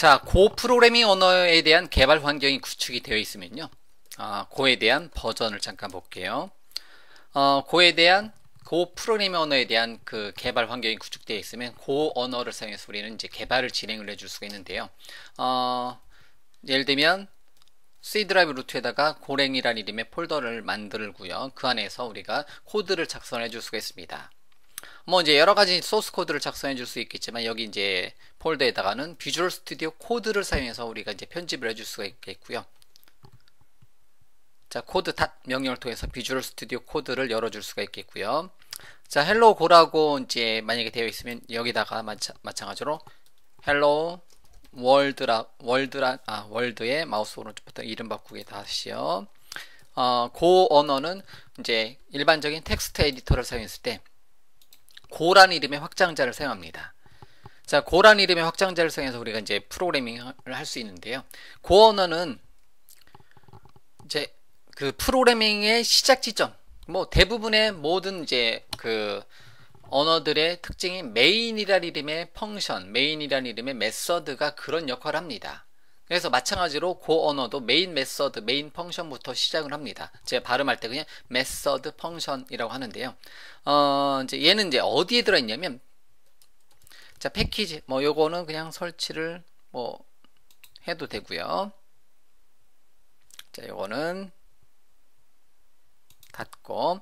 자, 고 프로그래밍 언어에 대한 개발 환경이 구축이 되어 있으면요. 아, 고에 대한 버전을 잠깐 볼게요. 어, 고에 대한 고 프로그래밍 언어에 대한 그 개발 환경이 구축되어 있으면 고 언어를 사용해서 우리는 이제 개발을 진행을 해줄 수가 있는데요. 어, 예를 들면 C 드라이브 루트에다가 고랭이라는 이름의 폴더를 만들고요. 그 안에서 우리가 코드를 작성해 줄 수가 있습니다. 뭐 이제 여러 가지 소스 코드를 작성해 줄 수 있겠지만 여기 이제 폴더에다가는 비주얼 스튜디오 코드를 사용해서 우리가 이제 편집을 해 줄 수가 있겠고요. 자, 코드 닷 명령을 통해서 비주얼 스튜디오 코드를 열어 줄 수가 있겠고요. 자, 헬로 고라고 이제 만약에 되어 있으면 여기다가 마차, 마찬가지로 헬로 월드라 월드라 아 월드의 마우스 오른쪽부터 이름 바꾸게 다시요. 어, 고 언어는 이제 일반적인 텍스트 에디터를 사용했을 때 고란 이름의 확장자를 사용합니다. 자, 고란 이름의 확장자를 사용해서 우리가 이제 프로그래밍을 할 수 있는데요. 고 언어는 이제 그 프로그래밍의 시작 지점, 뭐 대부분의 모든 이제 그 언어들의 특징이 메인이라는 이름의 펑션, 메인이라는 이름의 메서드가 그런 역할을 합니다. 그래서 마찬가지로 고 그 언어도 메인 메서드, 메인 펑션부터 시작을 합니다. 제가 발음할 때 그냥 메서드 펑션이라고 하는데요. 어, 이제 얘는 이제 어디에 들어있냐면 자, 패키지 뭐 요거는 그냥 설치를 뭐 해도 되고요. 자, 요거는 받고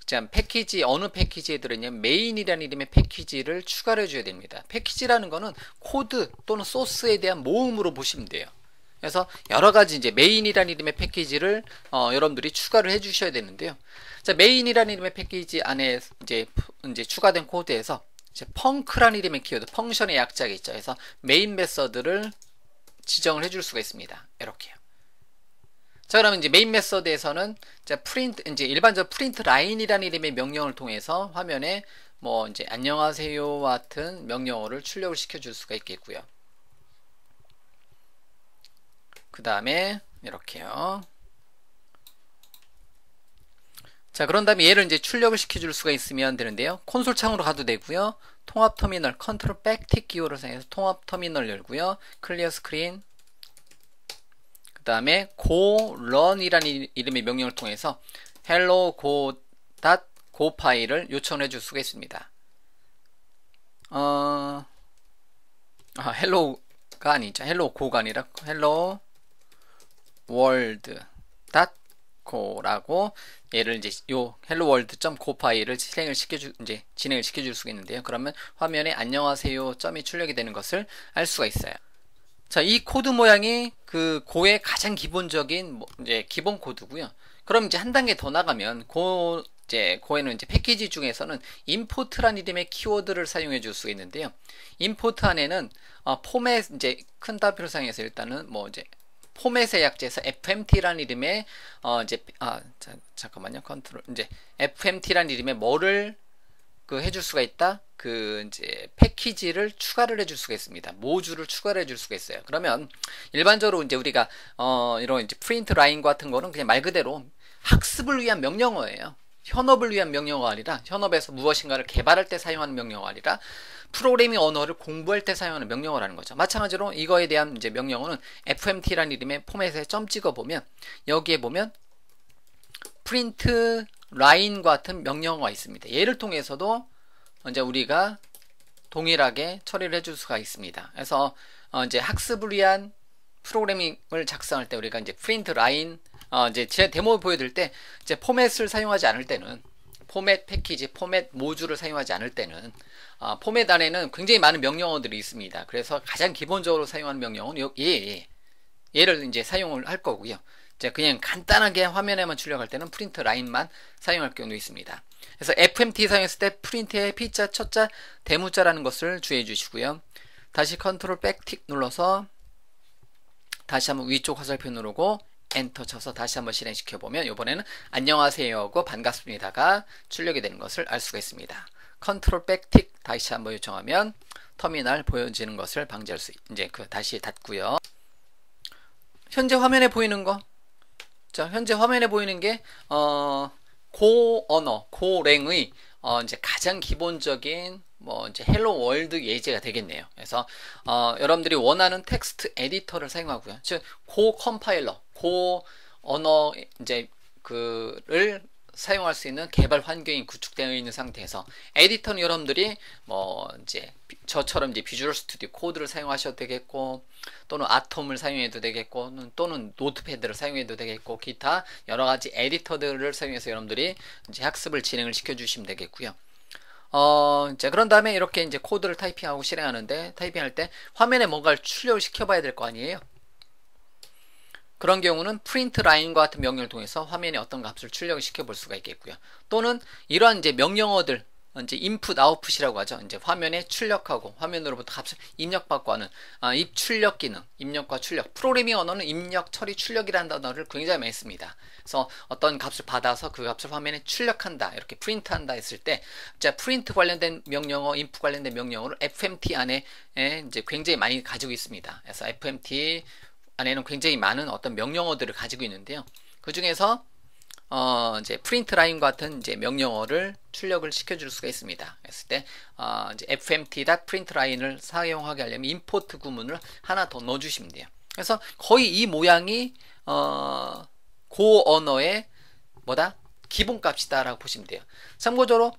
그다음 패키지 어느 패키지에 들어있냐면 메인이라는 이름의 패키지를 추가를 해줘야 됩니다. 패키지라는 거는 코드 또는 소스에 대한 모음으로 보시면 돼요. 그래서 여러 가지 이제 메인이라는 이름의 패키지를 어, 여러분들이 추가를 해주셔야 되는데요. 자 메인이라는 이름의 패키지 안에 이제 이제 추가된 코드에서 이제 펑크라는 이름의 키워드 펑션의 약자가 있죠. 그래서 메인 메서드를 지정을 해줄 수가 있습니다. 이렇게요. 자 그러면 이제 메인 메서드에서는 이제 프린트 이제 일반적 프린트 라인이라는 이름의 명령을 통해서 화면에 뭐 이제 안녕하세요 같은 명령어를 출력을 시켜 줄 수가 있겠고요. 그 다음에 이렇게요. 자 그런 다음에 얘를 이제 출력을 시켜줄 수가 있으면 되는데요 콘솔 창으로 가도 되고요 통합 터미널 컨트롤 백틱 기호를 사용해서 통합 터미널 열고요 클리어 스크린 그 다음에 g o l e n 이라는 이름의 명령을 통해서 hello go. go 파일을 요청해 줄 수가 있습니다. 어, 아, hello가 아니죠. hello go가 아니라 hello world. 고라고 얘를 이제 요 hello world.go 파일을 실행을 시켜 주 이제 진행을 시켜 줄 수가 있는데요. 그러면 화면에 안녕하세요 점이 출력이 되는 것을 알 수가 있어요. 자, 이 코드 모양이 그 고의 가장 기본적인 뭐 이제 기본 코드고요. 그럼 이제 한 단계 더 나가면 고 이제 고에는 이제 패키지 중에서는 임포트란 이름의 키워드를 사용해 줄수가 있는데요. 임포트 안에는 어, 포맷 이제 큰 따표를 사용해서 일단은 뭐 이제 포맷의 약자에서 fmt란 이름의 어 이제 아 자, 잠깐만요 컨트롤 이제 fmt란 이름의 뭐를 그 해줄 수가 있다 그 이제 패키지를 추가를 해줄 수가 있습니다. 모듈을 추가를 해줄 수가 있어요. 그러면 일반적으로 이제 우리가 어, 이런 이제 프린트 라인 같은 거는 그냥 말 그대로 학습을 위한 명령어예요. 현업을 위한 명령어가 아니라 현업에서 무엇인가를 개발할 때 사용하는 명령어가 아니라 프로그래밍 언어를 공부할 때 사용하는 명령어라는 거죠. 마찬가지로 이거에 대한 이제 명령어는 fmt라는 이름의 포맷에 점 찍어 보면 여기에 보면 프린트 라인 과 같은 명령어가 있습니다. 얘를 통해서도 이제 우리가 동일하게 처리를 해줄 수가 있습니다. 그래서 어 이제 학습을 위한 프로그래밍을 작성할 때 우리가 이제 프린트 라인 어 이제 제 데모 보여드릴 때 이제 포맷을 사용하지 않을 때는 포맷 패키지, 포맷 모듈을 사용하지 않을 때는 어 포맷 안에는 굉장히 많은 명령어들이 있습니다. 그래서 가장 기본적으로 사용하는 명령어는 예, 예. 얘를 이제 사용을 할 거고요. 제가 그냥 간단하게 화면에만 출력할 때는 프린트 라인만 사용할 경우도 있습니다. 그래서 FMT 사용했을 때프린트에 P자, 첫자, 대문자라는 것을 주의해 주시고요. 다시 컨트롤 백틱 눌러서 다시 한번 위쪽 화살표 누르고 엔터 쳐서 다시 한번 실행시켜 보면 이번에는 안녕하세요 하고 반갑습니다가 출력이 되는 것을 알 수가 있습니다. 컨트롤 백틱 다시 한번 요청하면 터미널 보여지는 것을 방지할 수 이제 그 다시 닫고요. 현재 화면에 보이는 거 자, 현재 화면에 보이는 게, 어, 고언어, 고랭의, 어, 이제 가장 기본적인, 뭐, 이제 헬로 월드 예제가 되겠네요. 그래서, 어, 여러분들이 원하는 텍스트 에디터를 사용하고요. 즉, 고 컴파일러, 고 언어, 이제, 그를 사용할 수 있는 개발 환경이 구축되어 있는 상태에서 에디터는 여러분들이 뭐 이제 저처럼 이제 비주얼 스튜디오 코드를 사용하셔도 되겠고 또는 아톰을 사용해도 되겠고 또는 노트패드를 사용해도 되겠고 기타 여러 가지 에디터들을 사용해서 여러분들이 이제 학습을 진행을 시켜 주시면 되겠고요. 어, 이제 그런 다음에 이렇게 이제 코드를 타이핑하고 실행하는데 타이핑할 때 화면에 뭔가를 출력을 시켜봐야 될 거 아니에요. 그런 경우는 프린트 라인과 같은 명령을 통해서 화면에 어떤 값을 출력을 시켜볼 수가 있겠고요. 또는 이러한 이제 명령어들 이제 인풋 아웃풋이라고 하죠. 이제 화면에 출력하고 화면으로부터 값을 입력받고 하는 아, 입출력 기능, 입력과 출력. 프로그래밍 언어는 입력, 처리, 출력이라는 단어를 굉장히 많이 씁니다. 그래서 어떤 값을 받아서 그 값을 화면에 출력한다, 이렇게 프린트한다 했을 때, 자 프린트 관련된 명령어, 인풋 관련된 명령어를 FMT 안에 이제 굉장히 많이 가지고 있습니다. 그래서 FMT 안에는 굉장히 많은 어떤 명령어들을 가지고 있는데요. 그 중에서 어, 이제 프린트 라인 같은 이제 명령어를 출력을 시켜줄 수가 있습니다. 했을 때 어, 이제 fmt.println을 사용하게 하려면 import 구문을 하나 더 넣어주시면 돼요. 그래서 거의 이 모양이 어, 고 언어의 뭐다 기본값이다라고 보시면 돼요. 참고적으로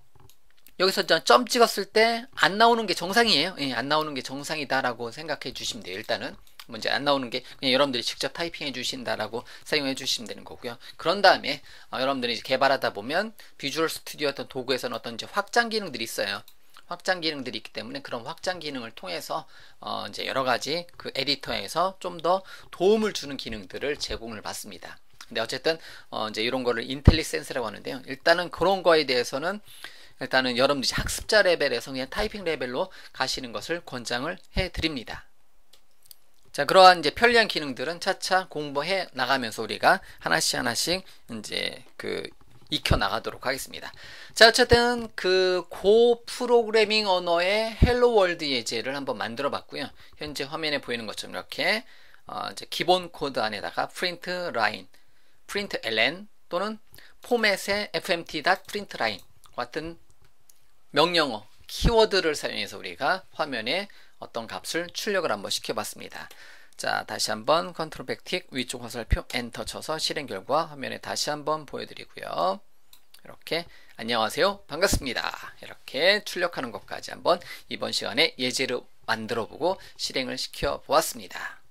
여기서 점 찍었을 때 안 나오는 게 정상이에요. 예, 안 나오는 게 정상이다라고 생각해 주시면 돼요. 일단은 문제 안 나오는 게 그냥 여러분들이 직접 타이핑해 주신다라고 사용해 주시면 되는 거고요. 그런 다음에 어, 여러분들이 이제 개발하다 보면 비주얼 스튜디오 어떤 도구에서는 어떤 이제 확장 기능들이 있어요. 확장 기능들이 있기 때문에 그런 확장 기능을 통해서 어 이제 여러 가지 그 에디터에서 좀 더 도움을 주는 기능들을 제공을 받습니다. 근데 어쨌든 어 이제 이런 거를 인텔리센스라고 하는데요. 일단은 그런 거에 대해서는 일단은 여러분들이 학습자 레벨에서 그냥 타이핑 레벨로 가시는 것을 권장을 해 드립니다. 자, 그러한 이제 편리한 기능들은 차차 공부해 나가면서 우리가 하나씩 하나씩 이제 그 익혀 나가도록 하겠습니다. 자, 어쨌든 그 고 프로그래밍 언어의 헬로 월드 예제를 한번 만들어 봤고요. 현재 화면에 보이는 것처럼 이렇게 어, 이제 기본 코드 안에다가 프린트 라인, 프린트 ln 또는 포맷의 fmt.println 같은 명령어, 키워드를 사용해서 우리가 화면에 어떤 값을 출력을 한번 시켜봤습니다. 자 다시 한번 컨트롤 백틱 위쪽 화살표 엔터 쳐서 실행 결과 화면에 다시 한번 보여드리고요. 이렇게 안녕하세요 반갑습니다 이렇게 출력하는 것까지 한번 이번 시간에 예제로 만들어 보고 실행을 시켜 보았습니다